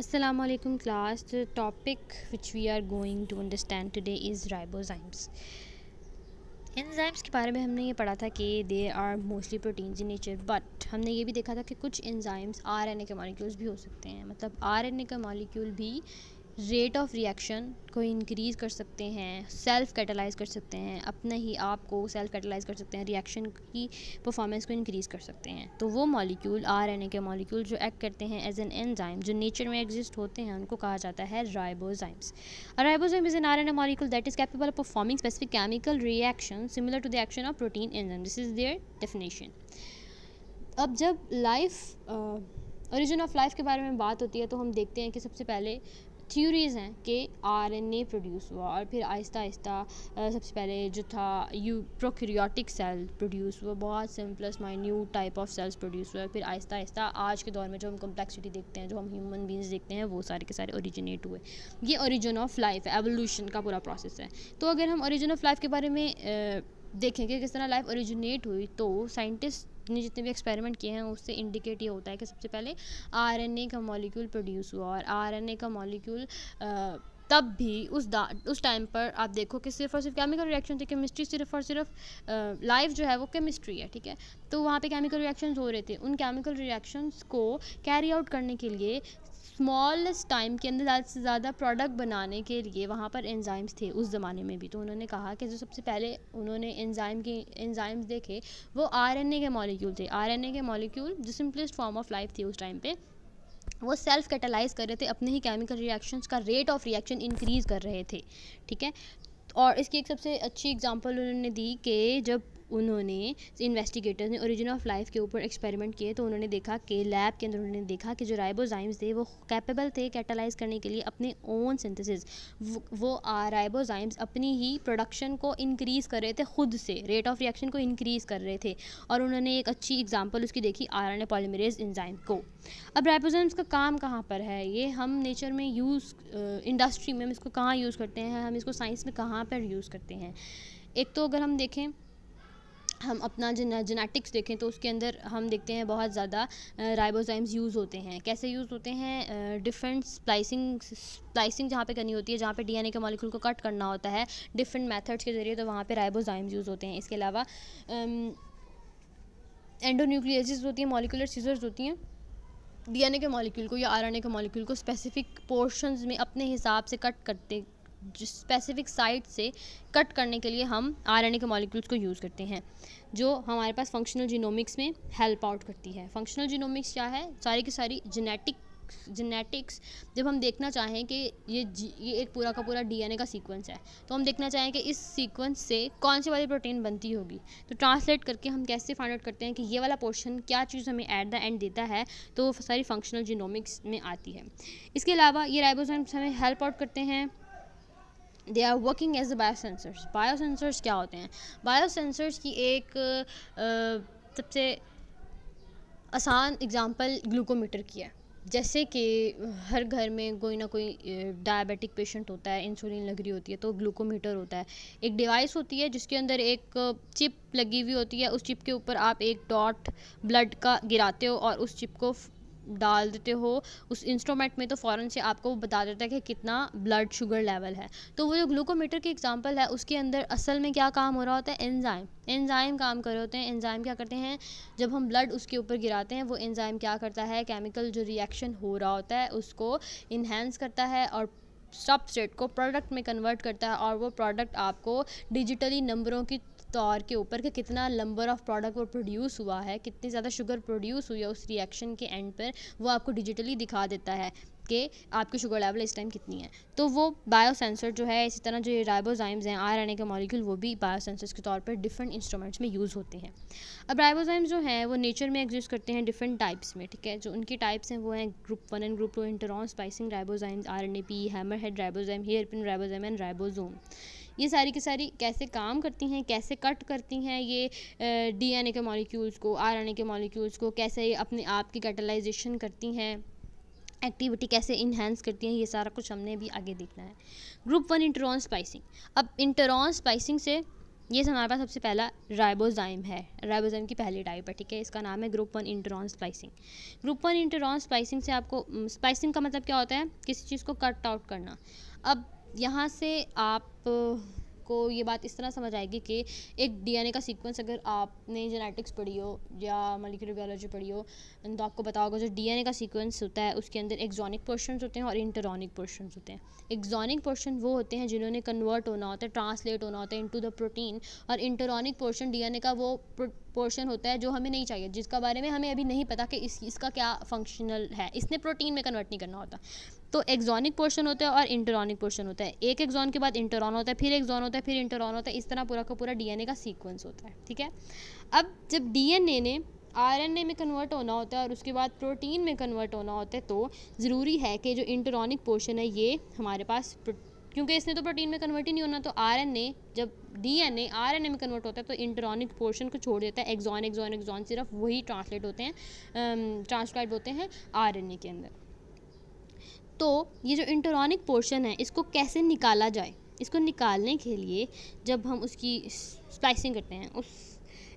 Assalamualaikum class topic which we are going to understand understand is ribozymes ribozymes के बारे में हमने ये पढ़ा था कि they are mostly proteins in nature but हमने ये भी देखा था कि कुछ एन आरएनए के मॉलिक्यूल्स भी हो सकते हैं मतलब आरएनए का मॉलिक्यूल भी रेट ऑफ़ रिएक्शन को इंक्रीज़ कर सकते हैं सेल्फ़ कैटलाइज कर सकते हैं अपने ही आप को सेल्फ़ कैटलाइज कर सकते हैं रिएक्शन की परफॉर्मेंस को इंक्रीज़ कर सकते हैं तो वो मॉलिक्यूल आरएनए के मॉलिक्यूल जो एक्ट करते हैं एज एन एनजाइम जो नेचर में एग्जिस्ट होते हैं उनको कहा जाता है ribozymes ribozyme is an R N A molecule that is capable of performing specific chemical reaction similar to the action of protein enzyme this is their definition अब जब लाइफ ओरिजिन ऑफ लाइफ के बारे में बात होती है तो हम देखते हैं कि सबसे पहले थ्योरीज़ हैं कि आर एन ए प्रोड्यूस हुआ और फिर आहिस्ता आहिस्ता सबसे पहले जो था यू प्रोक्रियाटिक सेल प्रोड्यूस हुआ बहुत simplest minute type of cells produce हुआ फिर आहिस्ता आहिस्ता आज के दौर में जो हम कम्प्लेक्सिटी देखते हैं जो हम ह्यूमन बींग्स देखते हैं वो सारे के सारे ओरिजिनेट हुए ये ओरिजिन ऑफ लाइफ है एवोल्यूशन का पूरा प्रोसेस है तो अगर हम ओरिजिन ऑफ लाइफ के बारे में देखें कि किस तरह लाइफ ओरिजिनेट हुई तो साइंटिस्ट ने जितने भी एक्सपेरिमेंट किए हैं उससे इंडिकेट ये होता है कि सबसे पहले आरएनए का मॉलिक्यूल प्रोड्यूस हुआ और आरएनए का मॉलिक्यूल तब भी उस उस टाइम पर आप देखो कि सिर्फ और सिर्फ केमिकल रिएक्शन थे केमिस्ट्री सिर्फ और सिर्फ लाइफ जो है वो केमिस्ट्री है ठीक है तो वहाँ पे केमिकल रिएक्शंस हो रहे थे उन केमिकल रिएक्शंस को कैरी आउट करने के लिए स्मॉलेस्ट टाइम के अंदर ज़्यादा से ज़्यादा प्रोडक्ट बनाने के लिए वहाँ पर एंजाइम्स थे उस ज़माने में भी तो उन्होंने कहा कि जो सबसे पहले उन्होंने एंजाइम के एंजाइम्स देखे वो आरएनए के मॉलिक्यूल थे आरएनए के मॉलिक्यूल जो सिंपलेस्ट फॉर्म ऑफ लाइफ थी उस टाइम पर वो सेल्फ कैटलाइज कर रहे थे अपने ही केमिकल रिएक्शन का रेट ऑफ रिएक्शन इंक्रीज़ कर रहे थे ठीक है और इसकी एक सबसे अच्छी एग्जाम्पल उन्होंने दी कि जब उन्होंने इन्वेस्टिगेटर्स ने ओरिजिन ऑफ लाइफ के ऊपर एक्सपेरिमेंट किए तो उन्होंने देखा कि लैब के अंदर उन्होंने देखा कि जो राइबोजाइम्स थे वो कैपेबल थे कैटलाइज करने के लिए अपने ओन सिंथेसिस वो राइबोजाइम्स अपनी ही प्रोडक्शन को इंक्रीज़ कर रहे थे खुद से रेट ऑफ रिएक्शन को इंक्रीज़ कर रहे थे और उन्होंने एक अच्छी एग्जाम्पल उसकी देखी आर एन पॉलीमरेज इंजाइम को अब राइबोजाइम्स का काम कहाँ पर है ये हम नेचर में यूज़ इंडस्ट्री में हम इसको कहाँ यूज़ करते हैं हम इसको साइंस में कहाँ पर यूज़ करते हैं एक तो अगर हम देखें हम अपना जेनेटिक्स देखें तो उसके अंदर हम देखते हैं बहुत ज़्यादा राइबोसाइम्स यूज़ होते हैं कैसे यूज़ होते हैं डिफरेंट स्प्लाइसिंग स्प्लाइसिंग जहाँ पे करनी होती है जहाँ पे डीएनए के मॉलिक्यूल को कट करना होता है डिफरेंट मेथड्स के ज़रिए तो वहाँ पे राइबोसाइम्स यूज़ होते हैं इसके अलावा एंडोन्यूक्लियसिस होती हैं मॉलिकुलर सीजर्स होती हैं ए के मॉलिक्यूल को या ए के मॉलिक्यूल को स्पेसिफिक पोर्शंस में अपने हिसाब से कट करते स्पेसिफिक साइट से कट करने के लिए हम आरएनए के मॉलिक्यूल्स को यूज़ करते हैं जो हमारे पास फंक्शनल जीनोमिक्स में हेल्प आउट करती है फंक्शनल जीनोमिक्स क्या है सारी की सारी जेनेटिक जेनेटिक्स जब हम देखना चाहें कि ये ये एक पूरा का पूरा डीएनए का सीक्वेंस है तो हम देखना चाहें कि इस सीक्वेंस से कौन सी वाली प्रोटीन बनती होगी तो ट्रांसलेट करके हम कैसे फाइंड आउट करते हैं कि ये वाला पोर्शन क्या चीज़ हमें एट द एंड देता है तो वो सारी फंक्शनल जीनोमिक्स में आती है इसके अलावा ये राइबोसोम्स हमें हेल्प आउट करते हैं they are working as a biosensors biosensors क्या होते हैं बायोसेंसर्स की एक सबसे आसान एग्ज़ाम्पल ग्लूकोमीटर की है जैसे कि हर घर में कोई ना कोई डायबिटिक पेशेंट होता है इंसुलिन लग रही होती है तो ग्लूकोमीटर होता है एक डिवाइस होती है जिसके अंदर एक चिप लगी हुई होती है उस चिप के ऊपर आप एक डॉट ब्लड का गिराते हो और उस चिप को डाल देते हो उस इंस्ट्रोमेंट में तो फ़ौरन से आपको बता देता है कि कितना ब्लड शुगर लेवल है तो वो जो ग्लूकोमीटर की एग्जांपल है उसके अंदर असल में क्या काम हो रहा होता है एंजाइम एंजाइम काम कर रहे होते हैं एंजाइम क्या करते हैं जब हम ब्लड उसके ऊपर गिराते हैं वो एंजाइम क्या करता है केमिकल जो रिएक्शन हो रहा होता है उसको इन्हेंस करता है और सबस्ट्रेट को प्रोडक्ट में कन्वर्ट करता है और वो प्रोडक्ट आपको डिजिटली नंबरों की तौर के ऊपर कि कितना नंबर ऑफ़ प्रोडक्ट वो प्रोड्यूस हुआ है कितनी ज़्यादा शुगर प्रोड्यूस हुई है उस रिएक्शन के एंड पर वो आपको डिजिटली दिखा देता है कि आपकी शुगर लेवल इस टाइम कितनी है तो वो बायोसेंसर जो है इसी तरह जो ये राइबोजाइम्स हैं आर एन ए के मॉलिक्यूल वो भी बायोसेंसर्स के तौर पर डिफरेंट इंस्ट्रूमेंट्स में यूज़ होते हैं अब राइबोजाइम्स जो हैं वो नेचर में एग्जिस्ट करते हैं डिफरेंट टाइप्स में ठीक है जो उनके टाइप्स हैं वो हैं group one and group two intron splicing ribozymes R N A P hammerhead ribozyme hairpin ribozyme and ribosome ये सारी की सारी कैसे काम करती हैं कैसे कट करती हैं ये डीएनए के मॉलिक्यूल्स को आरएनए के मॉलिक्यूल्स को कैसे अपने आप की कैटलाइजेशन करती हैं एक्टिविटी कैसे इन्हेंस करती हैं ये सारा कुछ हमने भी आगे देखना है ग्रुप वन इंटरॉन स्पाइसिंग अब इंटरॉन स्पाइसिंग से ये हमारे पास सबसे पहला राइबोजाइम है राइबोजाइम की पहली टाइप है ठीक है इसका नाम है group one intron splicing group one intron splicing से आपको स्पाइसिंग का मतलब क्या होता है किसी चीज़ को कट आउट करना अब यहाँ से आप को ये बात इस तरह समझ आएगी कि एक डीएनए का सीक्वेंस अगर आपने जेनेटिक्स पढ़ी हो या मलिकुलर बायोलॉजी पढ़ी हो तो आपको पता होगा जो डीएनए का सीक्वेंस होता है उसके अंदर एक्जॉनिक पोर्शन होते हैं और इंटरॉनिक पोर्शन होते हैं एक्जॉनिक पोर्शन वो होते हैं जिन्होंने कन्वर्ट होना होता है ट्रांसलेट होना होता है इंटू द प्रोटीन और इंटरॉनिक पोर्शन डी का वो पोर्शन होता है जो हमें नहीं चाहिए जिसका बारे में हमें अभी नहीं पता कि इस इसका क्या फंक्शनल है इसने प्रोटीन में कन्वर्ट नहीं करना होता तो एक्जॉनिक पोर्शन होता है और इंटरॉनिक पोर्शन होता है एक एक्जॉन के बाद इंटरॉन होता है फिर एक्जॉन होता है फिर इंटरॉन होता है इस तरह पूरा का पूरा डी का सीक्वेंस होता है ठीक है अब जब डी ने आर में कन्वर्ट होना होता है और उसके बाद प्रोटीन में कन्वर्ट होना होता है तो ज़रूरी है कि जो इंटरॉनिक पोर्शन है ये हमारे पास क्योंकि इसने तो प्रोटीन में कन्वर्ट ही नहीं होना तो आरएनए जब डीएनए आरएनए में कन्वर्ट होता है तो इंटरॉनिक पोर्शन को छोड़ देता है एक्जॉन एक्जॉन एक्जॉन सिर्फ वही ट्रांसलेट होते हैं ट्रांसक्राइब होते हैं आरएनए के अंदर तो ये जो इंटरॉनिक पोर्शन है इसको कैसे निकाला जाए इसको निकालने के लिए जब हम उसकी स्पाइसिंग करते हैं उस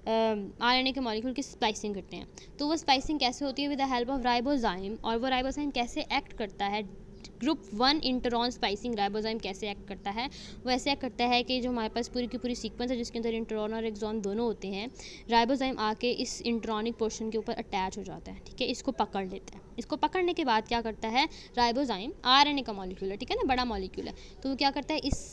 आर एन ए के मॉलिक्यूल की स्पाइसिंग करते हैं तो वो स्पाइसिंग कैसे होती है with the help of ribozyme और वो राइबोजाइम कैसे एक्ट करता है group one intron splicing ribozyme कैसे एक्ट करता है वो ऐसे एक्ट करता है कि जो हमारे पास पूरी की पूरी सीक्वेंस है जिसके अंदर इंटरॉन और एक्जॉन दोनों होते हैं राइबोजाइम आके इस इंट्रॉनिक पोर्शन के ऊपर अटैच हो जाता है ठीक है इसको पकड़ लेता है इसको पकड़ने के बाद क्या करता है राइबोजाइम आर का मॉलिक्यूल है ठीक है ना बड़ा मॉलिक्यूल है तो वो क्या करता है इस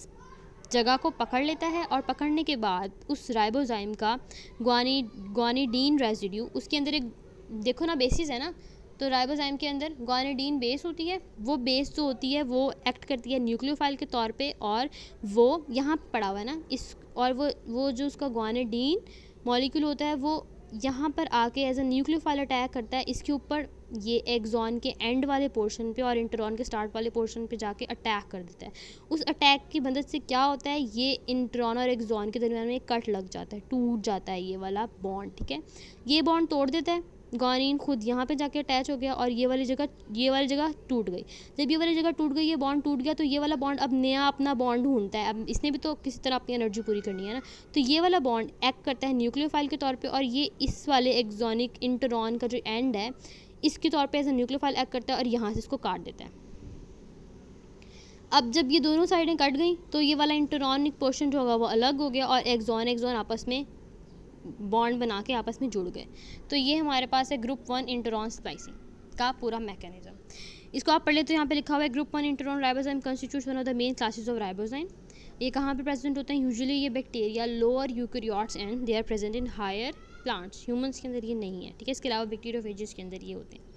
जगह को पकड़ लेता है और पकड़ने के बाद उस राइबोजाइम का ग्वानी ग्वानीडीन रेजिड्यू उसके अंदर एक देखो ना बेसिस है ना तो राइबोजाइम के अंदर गोनेडीन बेस होती है वो बेस जो होती है वो एक्ट करती है न्यूक्लियोफाइल के तौर पे और वो यहाँ पड़ा हुआ है ना इस और वो वो जो उसका गोनेडीन मॉलिक्यूल होता है वो यहाँ पर आके एज ए न्यूक्लियोफाइल अटैक करता है इसके ऊपर ये एग्जॉन के एंड वाले पोर्शन पे और इंटरॉन के स्टार्ट वाले पोर्शन पे जाके अटैक कर देता है उस अटैक की मदद से क्या होता है ये इंटरॉन और एग्जॉन के दरमियान में कट लग जाता है टूट जाता है ये वाला बॉन्ड ठीक है ये बॉन्ड तोड़ देता है गौरीन खुद यहाँ पे जाके अटैच हो गया और ये वाली जगह ये वाली जगह टूट गई जब ये वाली जगह टूट गई ये बॉन्ड टूट गया तो ये वाला बॉन्ड अब नया अपना बॉन्ड ढूंढता है अब इसने भी तो किसी तरह अपनी एनर्जी पूरी करनी है ना तो ये वाला बॉन्ड एक्ट करता है न्यूक्लियोफाइल के तौर पर और ये इस वाले एक्जोनिक इंटरॉन का जो एंड है इसके तौर पर एज ए न्यूक्लियोफाइल एक्ट करता है और यहाँ से इसको काट देता है अब जब ये दोनों साइडें कट गई तो ये वाला इंटरॉनिक पोर्शन जो होगा वो अलग हो गया और एक्जॉन एक्जॉन आपस में बॉन्ड बना के आपस में जुड़ गए तो ये हमारे पास है ग्रुप वन इंटरॉन स्पाइसिंग का पूरा मैकेनिज्म इसको आप पढ़ लेते हो यहाँ पे लिखा हुआ है group one intron ribozyme constitution one of the main classes of ribozyme ये कहाँ पे प्रेजेंट होते हैं यूजुअली ये bacteria lower eukaryotes and they are present in higher plants humans के अंदर ये नहीं है ठीक है इसके अलावा बैक्टीरिया फेजेस के अंदर ये होते हैं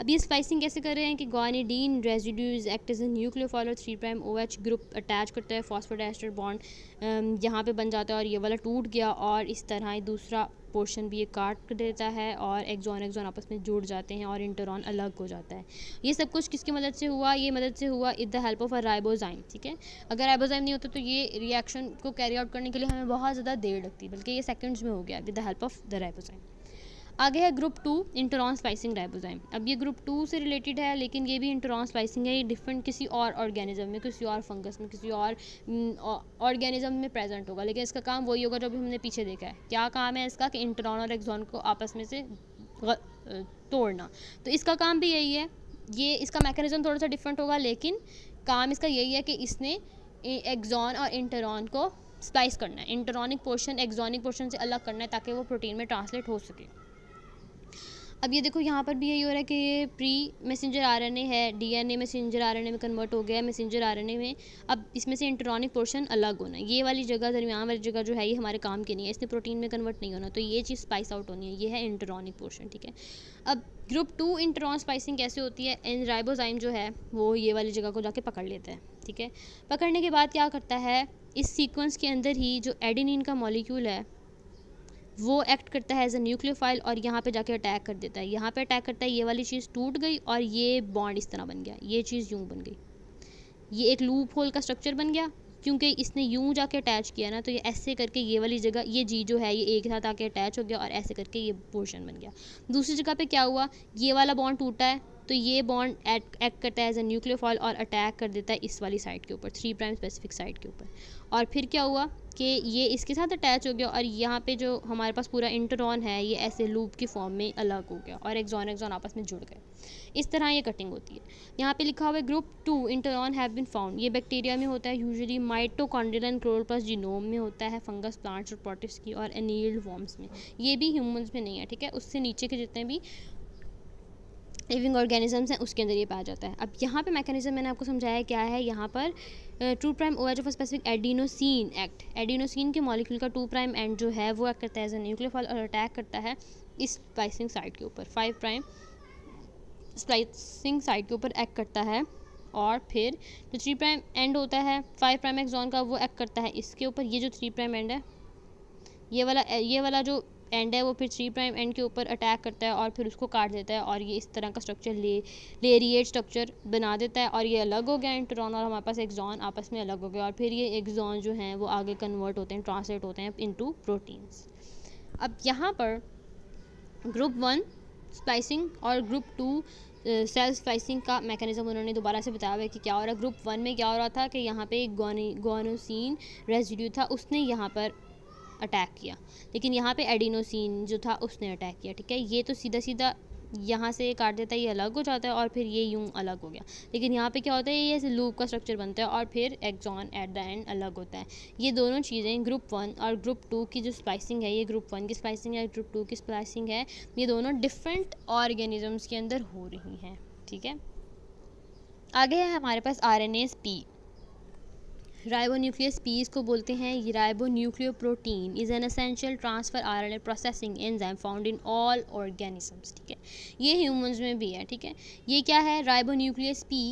अब ये स्पाइसिंग कैसे कर रहे हैं कि guanidine residues act as a nucleo three prime O H group attach करता है फॉस्फोडाइस्टर बॉन्ड um, यहाँ पे बन जाता है और ये वाला टूट गया और इस तरह ही दूसरा पोर्शन भी ये काट देता है और एक्जॉन एक्जॉन आपस में जुड़ जाते हैं और इंटरॉन अलग हो जाता है ये सब कुछ किसकी मदद से हुआ ये मदद से हुआ with the help of a ribozyme ठीक है अगर राइबोजाइम नहीं होता तो ये रिएक्शन को कैरी आउट करने के लिए हमें बहुत ज़्यादा देर लगती बल्कि ये सेकेंड्स में हो गया with the help of the ribozyme आगे है group two intron splicing ribozyme अब ये ग्रुप टू से रिलेटेड है लेकिन ये भी इंटरॉन स्पाइसिंग है ये डिफरेंट किसी और ऑर्गेनिज्म में किसी और फंगस में किसी और ऑर्गेनिज्म mm, में प्रेजेंट होगा लेकिन इसका काम वही होगा जो भी हमने पीछे देखा है क्या काम है इसका कि इंटरॉन और एक्जॉन को आपस में से तोड़ना तो इसका काम भी यही है ये इसका मैकेनिज़्म थोड़ा सा डिफरेंट होगा लेकिन काम इसका यही है कि इसने एक्जॉन और इंटरॉन को स्पाइस करना है इंटरॉनिक पोर्शन एक्जॉनिक पोर्शन से अलग करना है ताकि वो प्रोटीन में ट्रांसलेट हो सके अब ये देखो यहाँ पर भी यही हो रहा है कि ये प्री मैसेंजर आरएनए है डीएनए मैसेंजर आरएनए में कन्वर्ट हो गया है मैसेंजर आरएनए में अब इसमें से इंट्रॉनिक पोर्शन अलग होना है ये वाली जगह दरमियान वाली जगह जो है ये हमारे काम की नहीं है इसने प्रोटीन में कन्वर्ट नहीं होना तो ये चीज़ स्पाइस आउट होनी है ये है इंट्रॉनिक पोर्शन ठीक है अब ग्रुप टू इंट्रॉन स्पाइसिंग कैसे होती है एन राइबोजाइम जो है वो ये वाली जगह को जाके पकड़ लेता है ठीक है पकड़ने के बाद क्या करता है इस सीक्वेंस के अंदर ही जो एडिनिन का मॉलिक्यूल है वो एक्ट करता है एज अ न्यूक्लियोफाइल और यहाँ पे जाके अटैक कर देता है यहाँ पे अटैक करता है ये वाली चीज़ टूट गई और ये बॉन्ड इस तरह बन गया ये चीज़ यूं बन गई ये एक लूप होल का स्ट्रक्चर बन गया क्योंकि इसने यूँ जाके अटैच किया ना तो ये ऐसे करके ये वाली जगह ये जी जो है ये एक साथ आके अटैच हो गया और ऐसे करके ये पोर्शन बन गया दूसरी जगह पे क्या हुआ ये वाला बॉन्ड टूटा है तो ये बॉन्ड एक्ट करता है एज ए न्यूक्लियोफॉल और अटैक कर देता है इस वाली साइड के ऊपर थ्री प्राइम स्पेसिफिक साइड के ऊपर और फिर क्या हुआ कि ये इसके साथ अटैच हो गया और यहाँ पे जो हमारे पास पूरा इंटरॉन है ये ऐसे लूप की फॉर्म में अलग हो गया और एक्जॉन एक्जॉन आपस में जुड़ गए इस तरह ये कटिंग होती है यहाँ पे लिखा हुआ है group two intron have been found ये बैक्टीरिया में होता है usually mitochondrial and chloroplast genome में होता है फंगस प्लांट्स और प्रोटिस्ट की और एनील्ड वॉर्म्स में ये भी ह्यूमन्स में नहीं है ठीक है उससे नीचे के जितने भी लिविंग ऑर्गेनिजम्स हैं उसके अंदर ये पाया जाता है अब यहाँ पे मैकेनिज्म मैंने आपको समझाया क्या है यहाँ पर two prime O H of specific adenosine act adenosine के मॉलिक्यूल का टू प्राइम एंड जो है वो एक्ट करता है एज ए न्यूक्लियोफॉल और अटैक करता है इस स्पाइसिंग साइट के ऊपर फाइव प्राइम स्पाइसिंग साइट के ऊपर एक्ट करता है और फिर जो थ्री प्राइम एंड होता है फाइव प्राइम एक्सोन का वो एक्ट करता है इसके ऊपर ये जो थ्री प्राइम एंड है ये वाला ये वाला जो एंड है वो फिर थ्री प्राइम एंड के ऊपर अटैक करता है और फिर उसको काट देता है और ये इस तरह का स्ट्रक्चर ले लेरिएट स्ट्रक्चर बना देता है और ये अलग हो गया इंटरॉन और हमारे पास एग्जॉन आपस में अलग हो गया और फिर ये एग्जॉन जो हैं वो आगे कन्वर्ट होते हैं ट्रांसलेट होते हैं इंटू प्रोटीन्स अब यहाँ पर ग्रुप वन स्पाइसिंग और ग्रुप टू सेल स्पाइसिंग का मैकेनिज़्म उन्होंने दोबारा से बताया हुआ है कि क्या हो रहा है ग्रुप वन में क्या हो रहा था कि यहाँ पे एक गोनोसिन रेजिड्यू था उसने यहाँ पर अटैक किया लेकिन यहाँ पे एडिनोसिन जो था उसने अटैक किया ठीक है ये तो सीधा सीधा यहाँ से काट देता है ये अलग हो जाता है और फिर ये यूँ अलग हो गया लेकिन यहाँ पे क्या होता है ये ऐसे लूप का स्ट्रक्चर बनता है और फिर एक्जॉन एट द एंड अलग होता है ये दोनों चीज़ें ग्रुप वन और ग्रुप टू की जो स्पाइसिंग है ये ग्रुप वन की स्पाइसिंग है ग्रुप टू की स्पाइसिंग है ये दोनों डिफरेंट ऑर्गेनिजम्स के अंदर हो रही हैं ठीक है आगे है हमारे पास R N S P nuclease P इसको बोलते हैं ये protein is an essential transfer R N A processing enzyme found in all organisms ठीक है ये ह्यूमंस में भी है ठीक है ये क्या है राइबो न्यूक्लियस पी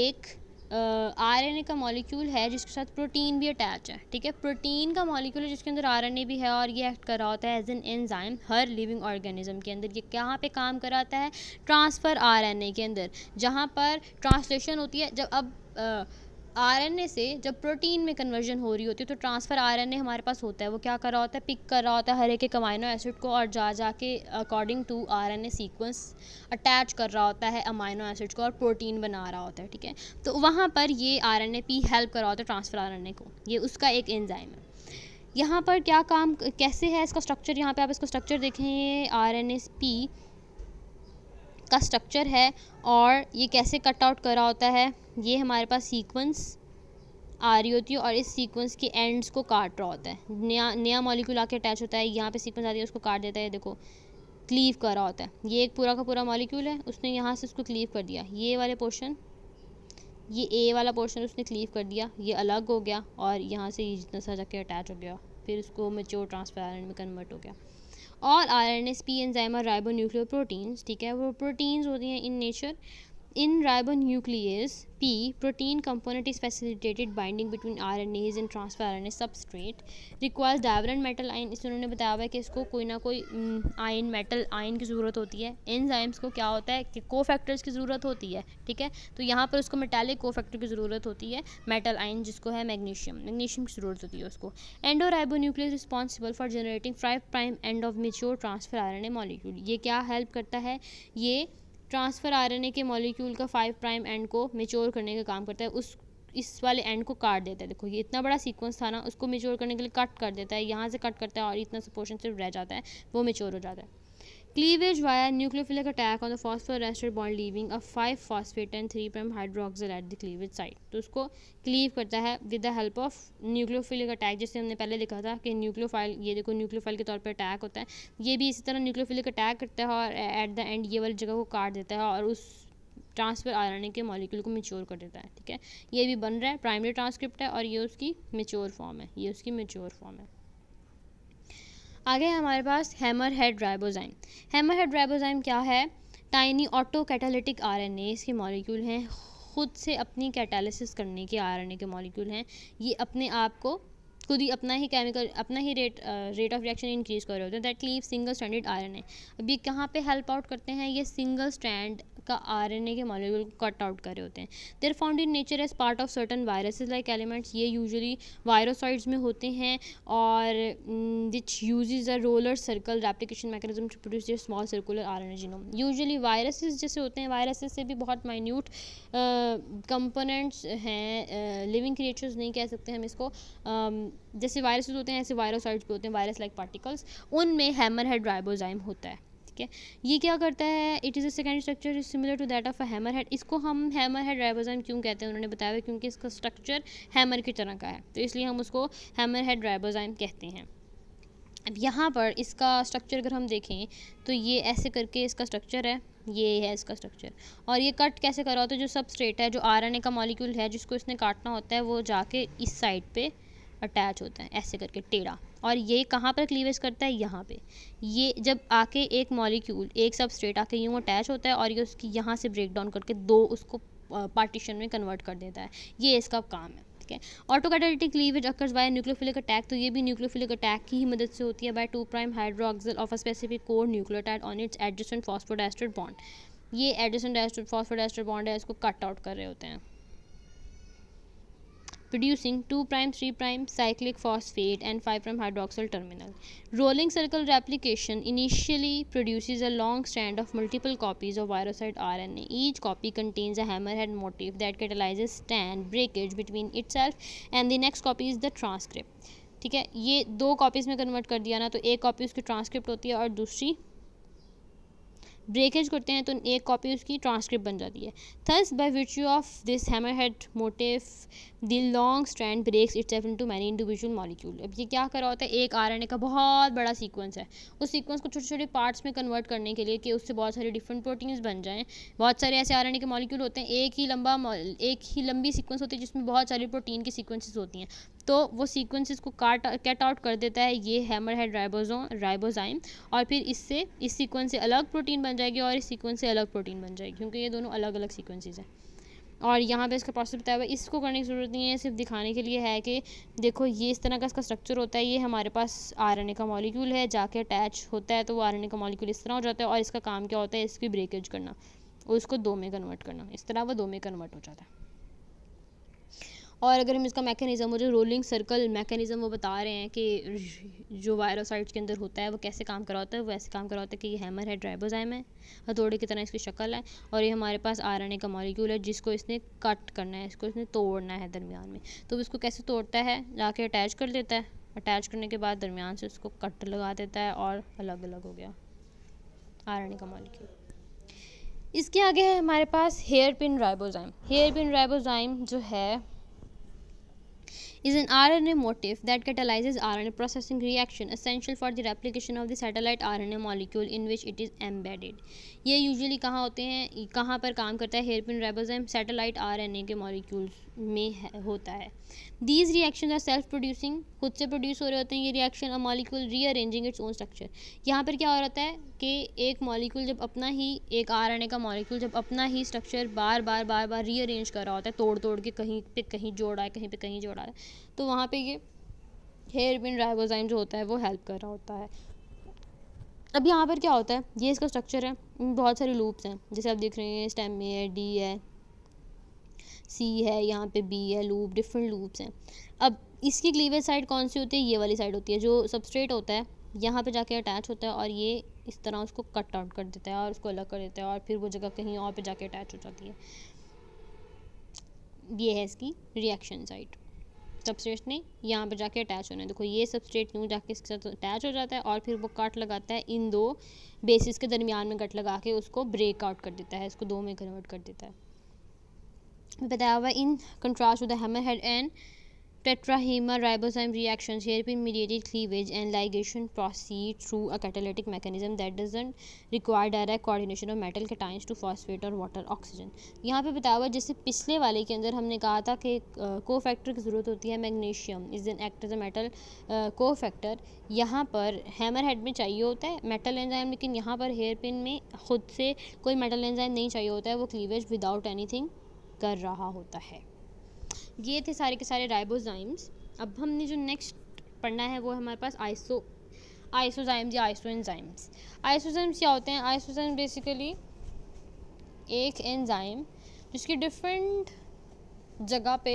एक एन uh, का मॉलिक्यूल है जिसके साथ प्रोटीन भी अटैच है ठीक है प्रोटीन का मॉलिक्यूल है जिसके अंदर ए भी है और ये एक्ट कर रहा होता है एज एन एनजाइम हर लिविंग ऑर्गेनिज्म के अंदर ये कहाँ पे काम कराता है ट्रांसफ़र ए के अंदर जहाँ पर ट्रांसलेशन होती है जब अब uh, आरएनए से जब प्रोटीन में कन्वर्जन हो रही होती है तो ट्रांसफ़र आरएनए हमारे पास होता है वो क्या कर रहा होता है पिक कर रहा होता है हर एक एक अमाइनो एसिड को और जा जा के according to RNA sequence attach कर रहा होता है अमाइनो एसिड को और प्रोटीन बना रहा होता है ठीक है तो वहाँ पर ये R N A P help कर रहा होता है ट्रांसफ़र आर एन ए को ये उसका एक एंजाइम है यहाँ पर क्या काम कैसे है इसका स्ट्रक्चर यहाँ पर आप इसका स्ट्रक्चर देखें आर एन एस पी का स्ट्रक्चर है और ये कैसे कट आउट करा होता है ये हमारे पास सीक्वेंस आ रही होती है और इस सीक्वेंस के एंड्स को काट रहा होता है नया नया मॉलिक्यूल आके अटैच होता है यहाँ पे सीक्वेंस आती है उसको काट देता है देखो क्लीव कर रहा होता है ये एक पूरा का पूरा मॉलिक्यूल है उसने यहाँ से उसको क्लीव कर दिया ये वाले पोर्शन ये ए वाला पोर्शन उसने क्लीव कर दिया ये अलग हो गया और यहाँ से ये जितना सा जाके अटैच हो गया फिर उसको मेच्योर ट्रांसपेरेंट में कन्वर्ट हो गया all R N S P enzyme और राइबो न्यूक्लियर प्रोटीन्स ठीक है वो प्रोटीन्स होती हैं in nature in ribonuclease P component is facilitated binding between R N as and transfer R N RNA substrate. Requires divalent metal ion इस उन्होंने बताया हुआ है कि इसको कोई ना कोई आयन मेटल आयन की ज़रूरत होती है एंजाइम्स को क्या होता है कि को फैक्टर्स की ज़रूरत होती है ठीक है तो यहाँ पर उसको मेटालिक फैक्टर की ज़रूरत होती है मेटल आयन जिसको है मैग्नीशियम मैग्नीशियम की ज़रूरत होती है उसको endonuclease responsible for generating five prime end of mature transfer R N A molecule ये क्या हेल्प करता है ये ट्रांसफ़र आरएनए के मॉलिक्यूल का फाइव प्राइम एंड को मेच्योर करने का काम करता है उस इस वाले एंड को काट देता है देखो ये इतना बड़ा सीक्वेंस था ना उसको मेच्योर करने के लिए कट कर देता है यहाँ से कट करता है और इतना सा पोर्शन सिर्फ रह जाता है वो मेच्योर हो जाता है Cleavage via nucleophilic attack on the phosphorestor bond leaving a 5 phosphate and 3 prime hydroxyl at the cleavage site. तो उसको cleave करता है with the help of nucleophilic attack जैसे हमने पहले देखा था कि nucleophile ये देखो nucleophile के तौर पर attack होता है ये भी इसी तरह nucleophilic attack करता है और at the end ये वाली जगह को काट देता है और उस ट्रांसफर आर के मॉलिक्यूल को मेच्योर कर देता है ठीक है ये भी बन रहा है प्राइमरी ट्रांसक्रिप्ट है और ये उसकी मेच्योर फॉर्म है ये उसकी मेच्योर फॉर्म है आगे हमारे पास hammerhead ribozyme hammerhead ribozyme क्या है tiny autocatalytic R N S इसके मॉलिक्यूल हैं खुद से अपनी कैटालिसिस करने के आर एन ए के मॉलिक्यूल हैं ये अपने आप को खुद ही अपना ही केमिकल अपना ही rate rate of reaction increase कर रहे होते हैं that leave single standard R N A अब ये कहाँ पर हेल्प आउट करते हैं ये सिंगल स्टैंड का ए के मॉलिक्यूल को कट आउट करे होते हैं there found in nature as part of certain viruses like elements ये यूजली वायरोसाइड्स में होते हैं और which use a roller circle replication mechanism to produce small circular R N genome usually viruses जैसे होते हैं वायरसेज से भी बहुत माइन्यूट कंपोनेंट्स हैं लिविंग क्रिएचर्स नहीं कह सकते हम इसको जैसे वायरसेज होते हैं ऐसे वायरोसाइड्स भी होते हैं वायरस लाइक पार्टिकल्स उनमें हैमर हेड राइबोजाइम होता है ठीक है ये क्या करता है it is a second structure is similar to that of a hammerhead इसको हम हैमर हेड राइबोजाइम क्यों कहते हैं उन्होंने बताया क्योंकि इसका स्ट्रक्चर हैमर की तरह का है तो इसलिए हम उसको हैमर हेड राइबोजाइम कहते हैं अब यहाँ पर इसका स्ट्रक्चर अगर हम देखें तो ये ऐसे करके इसका स्ट्रक्चर है ये है इसका स्ट्रक्चर और ये कट कैसे करा होता है जो सब स्ट्रेट है जो आरएनए का मॉलिक्यूल है जिसको इसने काटना होता है वो जाके इस साइड पे अटैच होता है ऐसे करके टेढ़ा और ये कहाँ पर क्लीवेज करता है यहाँ पे ये जब आके एक मॉलिक्यूल एक सब स्ट्रेट आके यूँ अटैच होता है और ये उसकी यहाँ से ब्रेक डाउन करके दो उसको पार्टीशन में कन्वर्ट कर देता है ये इसका काम है ठीक है autocatalytic cleavage occurs by nucleophilic attack तो ये भी न्यूक्लियोफिलिक अटैक की ही मदद से होती है by two prime hydroxyl of a specific core nucleotide on its adjacent phosphodiester bond ये एडिसन डेस्टर बॉन्ड है इसको कट आउट कर रहे होते हैं producing 2 prime 3 prime cyclic phosphate and 5 prime hydroxyl terminal. Rolling circle replication initially produces a long strand of multiple copies of virocyte RNA. Each copy contains a hammerhead motif that catalyzes strand breakage between itself and the next copy is the transcript. ठीक है ये दो copies में convert कर दिया ना तो एक कॉपी उसकी ट्रांसक्रिप्ट होती है और दूसरी ब्रेकेज करते हैं तो एक कॉपी उसकी ट्रांसक्रिप्ट बन जाती है थर्स बाई विचू of this hammerhead motif the long strand breaks its F to many individual molecule अब ये क्या करा होता है एक आर का बहुत बड़ा सीक्वेंस है उस सीक्वेंस को छोटे छोटे पार्ट्स में कन्वर्ट करने के लिए कि उससे बहुत सारे डिफरेंट प्रोटीन्स बन जाएँ बहुत सारे ऐसे आर के मॉलिक्यूल होते हैं एक ही लंबा एक ही लंबी सीक्वेंस होती है जिसमें बहुत सारी प्रोटीन की सीक्वेंसेस होती हैं तो वो सीक्वेंस को काट कैट आउट कर देता है ये हैमर है राइबोजोम राइबोजाइम और फिर इससे इस सीक्वेंस से अलग प्रोटीन बन जाएगी और इस सीक्वेंस से अलग प्रोटीन बन जाएगी क्योंकि ये दोनों अलग अलग सीक्वेंसेज हैं और यहाँ पे इसका प्रोसेस बताया हुआ है इसको करने की ज़रूरत नहीं है सिर्फ दिखाने के लिए है कि देखो ये इस तरह का इसका स्ट्रक्चर होता है ये हमारे पास आरएनए का मॉलिक्यूल है जाके अटैच होता है तो वो आरएनए का मॉलिक्यूल इस तरह हो जाता है और इसका काम क्या होता है इसकी ब्रेकेज करना और उसको दो में कन्वर्ट करना इस तरह वो दो में कन्वर्ट हो जाता है और अगर हम इसका मैकेनिज़्म जो रोलिंग सर्कल मैकेनिज़्म वो बता रहे हैं कि जो वायरोसाइट्स के अंदर होता है वो कैसे काम करा होता है वो ऐसे काम करा होता है कि ये हैमर है ड्राइबोजाइम है हथौड़े की तरह इसकी शक्ल है और ये हमारे पास आर एन ए का मॉलिक्यूल है जिसको इसने कट करना है इसको इसने तोड़ना है दरमियान में तो इसको कैसे तोड़ता है जाके अटैच कर देता है अटैच करने के बाद दरमियान से उसको कट लगा देता है और अलग अलग हो गया आर एन ए का मॉलिक्यूल इसके आगे है हमारे पास hairpin ribozyme hairpin ribozyme जो है is an RNA motif that catalyzes RNA processing reaction essential for the replication of the satellite RNA molecule in which it is embedded. ये usually कहाँ होते हैं कहाँ पर काम करता है हेयरपिन रेबोजाइम सैटेलाइट आरएनए के मॉलिक्यूल्स में है, होता है these reaction are self producing खुद से प्रोड्यूस हो रहे होते हैं ये reaction a molecule rearranging its own structure यहाँ पर क्या हो रहा है कि एक मॉलिक्यूल जब अपना ही एक आर का मॉलिक्यूल जब अपना ही स्ट्रक्चर बार बार बार बार रीअरेंज कर रहा होता है तोड़ तोड़ के कहीं पर कहीं जोड़ा है कहीं पर कहीं जोड़ा है तो वहाँ पर ये हेयर बिन राइबोजाइम जो होता है वो हेल्प कर रहा होता है अब यहाँ पर क्या होता है ये इसका स्ट्रक्चर है बहुत सारे लूप्स हैं जैसे आप देख रहे हैं स्टेम है डी है सी है यहाँ पे बी है लूप डिफरेंट लूप्स हैं अब इसकी क्लीवेज साइड कौन सी होती है ये वाली साइड होती है जो सबस्ट्रेट होता है यहाँ पे जाके अटैच होता है और ये इस तरह उसको कट आउट कर देता है और उसको अलग कर देता है और फिर वो जगह कहीं और पे जाके अटैच हो जाती है ये है इसकी रिएक्शन साइड सबस्ट्रेट ने यहाँ पर जाके अटैच होना है देखो ये सबस्ट्रेट यूँ जाके इसके साथ अटैच हो जाता है और फिर वो कट लगाता है इन दो बेसिस के दरमियान में कट लगा के उसको ब्रेक आउट कर देता है इसको दो में कन्वर्ट कर देता है बताया हुआ in contrast to the hammerhead and Tetrahymena ribozyme reaction hairpin mediated cleavage and ligation proceed through a catalytic mechanism that doesn't require direct coordination of metal cations to phosphate और water oxygen यहाँ पे बताया हुआ जैसे पिछले वाले के अंदर हमने कहा था कि को फैक्टर की जरूरत होती है magnesium is an act as a metal cofactor यहाँ पर हैमर हेड में चाहिए होता है मेटल एनजाइम लेकिन यहाँ पर हेयर पिन में खुद से कोई मेटल एनजाइम नहीं चाहिए होता है वो क्लीवेज विदाउट एनी थिंग कर रहा होता है ये थे सारे के सारे राइबोजाइम्स अब हमने जो नेक्स्ट पढ़ना है वो हमारे पास आइसो आइसोजाइम्स या आइसो एनजाइम्स आइसोजाइम्स क्या होते हैं आइसोजाइम बेसिकली एक एनजाइम जिसकी डिफरेंट जगह पे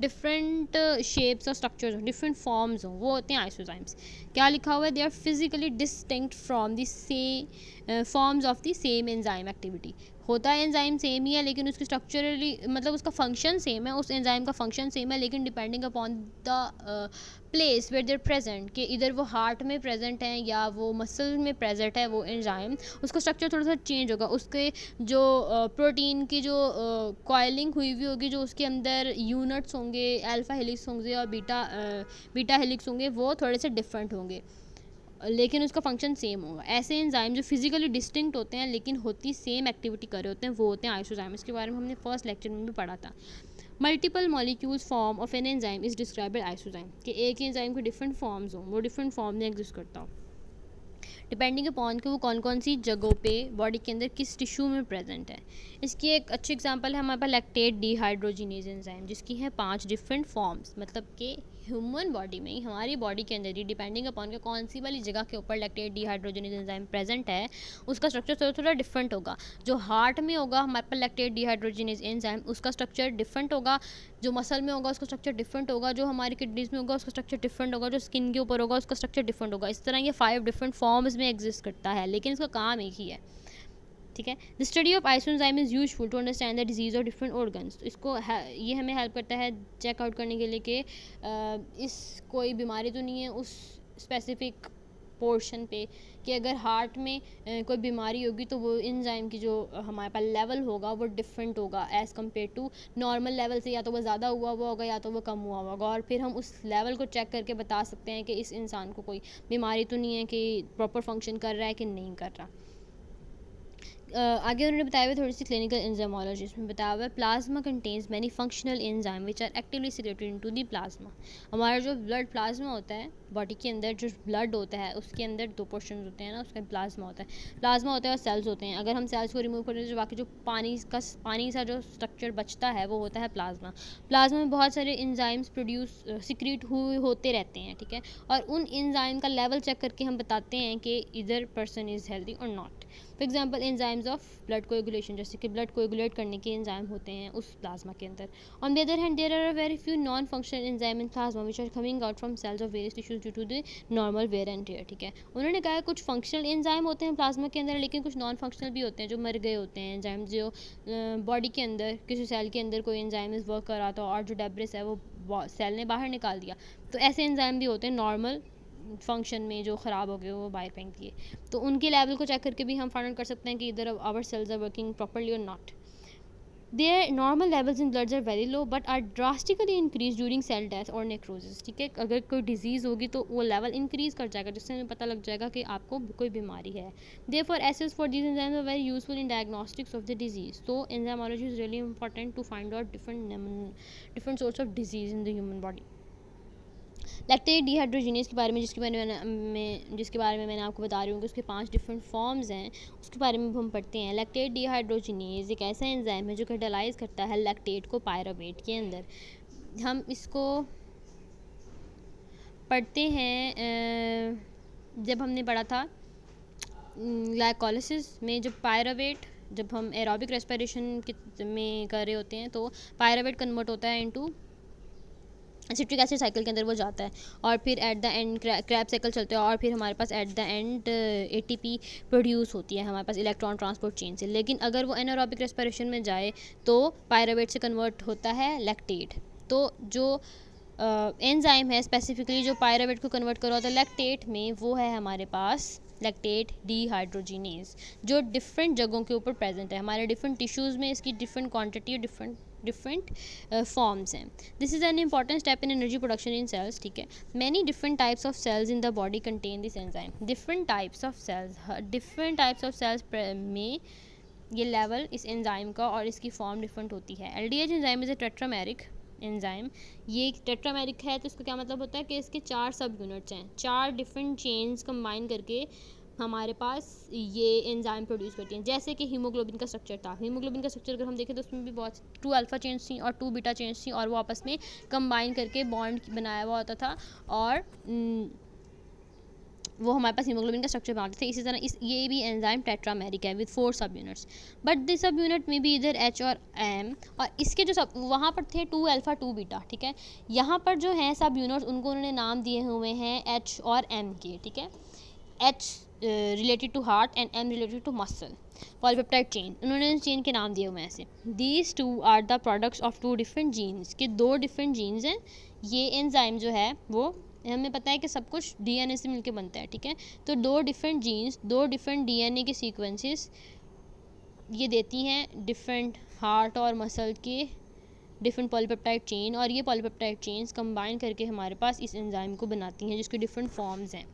डिफरेंट शेप्स और स्ट्रक्चर्स हों डिफरेंट फॉर्म्स हों वो होते हैं आइसोजाइम्स क्या लिखा हुआ है they are physically distinct from the same forms of the same enzyme activity होता है एंजाइम सेम ही है लेकिन उसकी स्ट्रक्चरली मतलब उसका फंक्शन सेम है उस एंजाइम का फंक्शन सेम है लेकिन depending upon the place where there present कि इधर वो हार्ट में प्रेजेंट है या वो मसल में प्रेजेंट है वो एंजाइम उसका स्ट्रक्चर थोड़ा सा चेंज होगा उसके जो प्रोटीन uh, की जो कॉयलिंग uh, हुई हुई होगी जो उसके अंदर यूनिट्स होंगे अल्फ़ा हेलिक्स होंगे और बीटा बीटा हेलिक्स होंगे वो थोड़े से डिफरेंट होंगे लेकिन उसका फंक्शन सेम होगा ऐसे एंजाइम जो फिजिकली डिस्टिंक्ट होते हैं लेकिन होती सेम एक्टिविटी कर रहे होते हैं वो होते हैं आइसोजाइम इसके बारे में हमने फर्स्ट लेक्चर में भी पढ़ा था multiple molecules form of an enzyme is describe isozyme कि एक ही एंजाइम के डिफरेंट फॉर्म्स हों वो डिफरेंट फॉर्म में एग्जिस्ट करता हो डिपेंडिंग अपॉन कि वो कौन कौन सी जगहों पे बॉडी के अंदर किस टिश्यू में प्रेजेंट है इसकी एक अच्छी एग्जांपल है हमारे पास लैक्टेट डिहाइड्रोजिनेज एंजाइम जिसकी है पांच डिफरेंट फॉर्म्स मतलब कि ह्यूमन बॉडी में हमारी बॉडी के अंदर ही डिपेंडिंग अपॉन के कौन सी वाली जगह के ऊपर लैक्टेट डिहाइड्रोजनिक एंजाइम प्रेजेंट है उसका स्ट्रक्चर थोड़ा थोड़ा डिफरेंट होगा जो हार्ट में होगा हमारे पास लैक्टेट डिहाइड्रोजनिक एंजाइम उसका स्ट्रक्चर डिफरेंट होगा जो मसल में होगा उसका स्ट्रक्चर डिफरेंट होगा जो हमारी किडनीज में होगा उसका स्ट्रक्चर डिफरेंट होगा जो स्किन के ऊपर होगा उसका स्ट्रक्चर डिफरेंट होगा इस तरह ये फाइव डिफरेंट फॉर्म्स में एग्जिस्ट करता है लेकिन इसका काम एक ही है ठीक है the study of isoenzyme is useful to understand the disease और डिफरेंट ऑर्गन्स इसको ये हमें हेल्प करता है चेकआउट करने के लिए कि इस कोई बीमारी तो नहीं है उस स्पेसिफिक पोर्शन पे कि अगर हार्ट में कोई बीमारी होगी तो वो इंजाइम की जो हमारे पास लेवल होगा वो डिफरेंट होगा as compare to normal level से या तो वो ज़्यादा हुआ हुआ होगा या तो वो कम हुआ हुआ होगा और फिर हम उस लेवल को चेक करके बता सकते हैं कि इस इंसान को कोई बीमारी तो नहीं है कि प्रॉपर फंक्शन कर रहा है कि नहीं कर रहा आगे उन्होंने बताया हुआ थोड़ी सी क्लिनिकल एंजाइमोलॉजी इसमें बताया हुआ है plasma contains many functional enzyme which are actively in to the plasma हमारा जो ब्लड प्लाज्मा होता है बॉडी के अंदर जो ब्लड होता है उसके अंदर दो पोर्शन होते हैं ना उसका प्लाज्मा होता है प्लाज्मा होता है और सेल्स होते हैं अगर हम सेल्स को रिमूव करते हैं तो बाकी जो पानी का पानी सा जो स्ट्रक्चर बचता है वो होता है प्लाज्मा प्लाज्मा में बहुत सारे इंजाइम्स प्रोड्यूस सिक्रीट हुए होते रहते हैं ठीक है और उन इंजाइम का लेवल चेक करके हम बताते हैं कि इधर पर्सन इज़ हेल्दी और not for example enzymes of blood coagulation जैसे कि ब्लड कोएगुलेट करने के एंजाइम होते हैं उस प्लाज्मा के अंदर on the other hand there are very few non functional enzyme in plasma which are coming out from cells of various tissues due to the normal wear and tear ठीक है उन्होंने कहा कुछ फंक्शनल एंजाइम होते हैं plasma के अंदर लेकिन कुछ नॉन फंक्शनल भी होते हैं जो मर गए होते हैं एंजाइम जो बॉडी अं, के अंदर किसी सेल के अंदर कोई एंजाइम वर्क कर रहा था और जो डेब्रिस है वो सेल ने बाहर निकाल दिया तो ऐसे एंजाइम भी होते हैं नॉर्मल फंक्शन में जो ख़राब हो गए वो बाय फेंक दिए तो उनके लेवल को चेक करके भी हम फाइंड आउट कर सकते हैं कि इधर our cells are working properly और not there normal levels in bloods are very low but are drastically increase during cell death और नेक्रोसिस ठीक है अगर कोई डिजीज़ होगी तो वो लेवल इंक्रीज कर जाएगा जिससे हमें पता लग जाएगा कि आपको कोई बीमारी है they for assays for this enzyme are very useful in diagnostics of the disease तो enzymology is really important to find out different different source of disease in the human body lactate dehydrogenase के बारे में जिसके बारे में जिसके बारे में मैंने आपको बता रही हूँ कि उसके पांच डिफरेंट फॉर्म्स हैं उसके बारे में हम पढ़ते हैं लैक्टेट डिहाइड्रोजीनियस एक ऐसा एंजाइम है जो कैटलाइज करता है लैक्टेट को पायरावेट के अंदर हम इसको पढ़ते हैं जब हमने पढ़ा था ग्लाइकोलिसिस में जब पायरावेट जब हम एरोबिक रेस्पिरेशन में कर रहे होते हैं तो पायरावेट कन्वर्ट होता है इनटू सिट्रिक एसिड साइकिल के अंदर वो जाता है और फिर at the end Krebs cycle चलते हैं और फिर हमारे पास at the end ATP produce होती है हमारे पास इलेक्ट्रॉन ट्रांसपोर्ट चेन से लेकिन अगर वो एनारोबिक रेस्पिरेशन में जाए तो पायरावेट से कन्वर्ट होता है लैक्टेट तो जो एंजाइम uh, है स्पेसिफिकली जो पायरावेट को कन्वर्ट करो होता है लैक्टेट में वो है हमारे पास लैक्टेट डीहाइड्रोजीनेज जो डिफरेंट जगहों के ऊपर प्रेजेंट है हमारे डिफरेंट टिश्यूज़ में इसकी डिफरेंट क्वांटिटी और डिफरेंट डिफरेंट फॉर्म्स uh, हैं this is an important step in energy production in cells ठीक है many different types of cells in the body contain this enzyme different types of cells different types of cells में ये level इस enzyme का और इसकी form different होती है L D H enzyme is a tetrameric enzyme ये tetrameric है तो इसका क्या मतलब होता है कि इसके चार सब यूनिट्स हैं चार डिफरेंट चेन्स कंबाइन करके हमारे पास ये एंजाइम प्रोड्यूस करती हैं जैसे कि हीमोग्लोबिन का स्ट्रक्चर था हीमोग्लोबिन का स्ट्रक्चर अगर हम देखें तो उसमें भी बहुत टू अल्फ़ा चेंज थी और टू बीटा चेंज थी और वो आपस में कंबाइन करके बॉन्ड बनाया हुआ होता था और वो हमारे पास हीमोग्लोबिन का स्ट्रक्चर बनाते थे इसी तरह इस ये भी एंजाइम टेट्रामेरिक है with four subunits but this subunit में भी इधर एच और एम और इसके जो सब वहाँ पर थे टू अल्फ़ा टू बीटा ठीक है यहाँ पर जो हैं सब यूनिट्स उनको उन्होंने नाम दिए हुए हैं एच और एम के ठीक है H related to heart and M related to muscle polypeptide chain उन्होंने उस चेन के नाम दिए हुए ऐसे these two are the products of two different genes के दो डिफरेंट जीन्स हैं ये एंजाइम जो है वो हमें पता है कि सब कुछ डीएनए से मिलके बनता है ठीक है तो दो डिफरेंट जीन्स दो डिफरेंट डीएनए के सीक्वेंसेस ये देती हैं डिफरेंट हार्ट और मसल के डिफरेंट पॉलीपेप्टाइड चेन और ये पॉलीपेप्टाइड चेन्स कंबाइन करके हमारे पास इस एंजाइम को बनाती हैं जिसके डिफरेंट फॉर्म्स हैं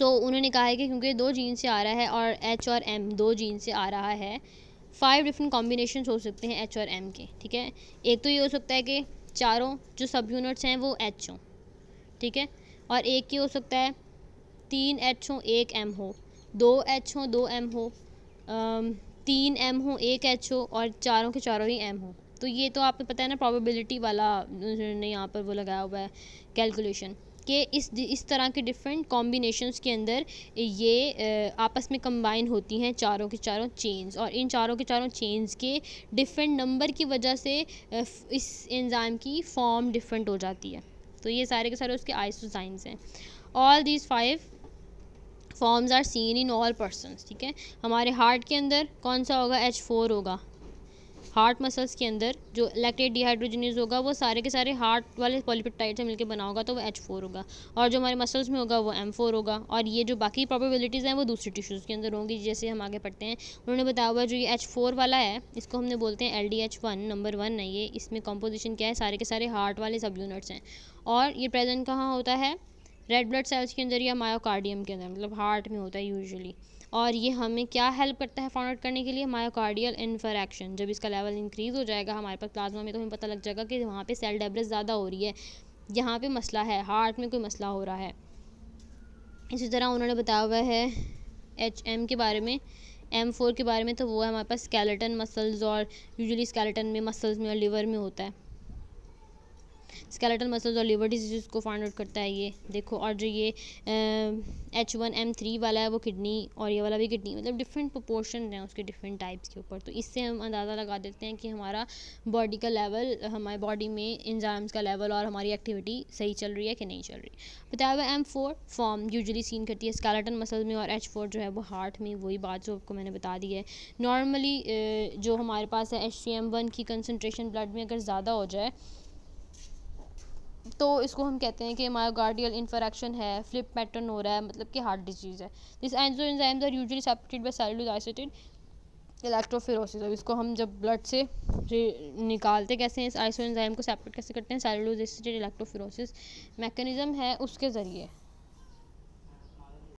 सो so, उन्होंने कहा है कि क्योंकि दो जीन से आ रहा है और एच और एम दो जीन से आ रहा है फाइव डिफरेंट कॉम्बिनेशन हो सकते हैं एच और एम के ठीक है एक तो ये हो सकता है कि चारों जो सब यूनिट्स हैं वो एच हों ठीक है और एक ये हो सकता है तीन एच हों एक एम हो दो एच हों दो एम हो तीन एम हो एक एच हो और चारों के चारों ही एम हो तो ये तो आपको पता है ना प्रोबेबिलिटी वाला ने यहाँ पर वो लगाया हुआ है कैलकुलेशन कि इस इस तरह के डिफरेंट कॉम्बिनेशंस के अंदर ये आपस में कंबाइन होती हैं चारों के चारों चेन्स और इन चारों के चारों चेन्स के डिफरेंट नंबर की वजह से इस एंज़ाइम की फॉर्म डिफरेंट हो जाती है तो ये सारे के सारे उसके आइसोजाइंस हैं all these five forms are seen in all person ठीक है हमारे हार्ट के अंदर कौन सा होगा एच फोर होगा हार्ट मसल्स के अंदर जो इलेक्ट्रेट डिहाइड्रोजनीज होगा वो सारे के सारे हार्ट वाले पॉलीपेप्टाइड से मिलकर बना होगा तो वो एच फोर होगा और जो हमारे मसल्स में होगा वो एम फोर होगा और ये जो बाकी प्रॉबिलिटीज़ हैं वो दूसरी टिश्यूज़ के अंदर होंगी जैसे हम आगे पढ़ते हैं उन्होंने बताया हुआ जो ये एच फोर वाला है इसको हमने बोलते हैं L D H one number one है ये इसमें कॉम्पोजिशन क्या है सारे के सारे हार्ट वाले सब यूनिट्स हैं और ये प्रेजेंट कहाँ होता है रेड ब्लड सेल्स के अंदर या मायोकार्डियम के अंदर मतलब हार्ट में होता है यूजुअली और ये हमें क्या हेल्प करता है फाउंड आउट करने के लिए मायोकार्डियल इन्फ्रैक्शन जब इसका लेवल इंक्रीज़ हो जाएगा हमारे पास प्लाज्मा में तो हमें पता लग जाएगा कि वहाँ पर सेल डेब्रेस ज़्यादा हो रही है यहाँ पर मसला है हार्ट में कोई मसला हो रहा है इसी तरह उन्होंने बताया हुआ है एच एम के बारे में एम फोर के बारे में तो वो है हमारे पास स्केलेटन मसल्स और यूजुअली स्केलेटन में मसल्स में और लीवर में होता है स्केलेटल मसल्स और लीवर डिजीज़ को फाइंड आउट करता है ये देखो और जो ये एच वन एम थ्री वाला है वो किडनी और ये वाला भी किडनी मतलब डिफरेंट प्रोपोर्शन हैं उसके डिफरेंट टाइप्स के ऊपर तो इससे हम अंदाज़ा लगा देते हैं कि हमारा बॉडी का लेवल हमारे बॉडी में इंजाम्स का लेवल और हमारी एक्टिविटी सही चल रही है कि नहीं चल रही बताया हुआ M four form usually seen करती है स्केलेटन मसल में और एच फोर जो है वो हार्ट में वही बात जो आपको मैंने बता दी है नॉर्मली जो हमारे पास है एच सी एम वन की कंसनट्रेशन ब्लड में अगर ज़्यादा हो जाए तो इसको हम कहते हैं कि मायोगार्डियल इन्फ्रैक्शन है फ्लिप पैटर्न हो रहा है मतलब कि हार्ट डिजीज़ है दिस एंजो enzymes are usually separated by cellular electrophoresis अब इसको हम जब ब्लड से निकालते कैसे हैं इस आइसो एंजाइम को सेपरेट कैसे करते हैं सेलुलोजेस्टेड इलेक्ट्रोफिरोसिस मैकेनिज़्म है उसके ज़रिए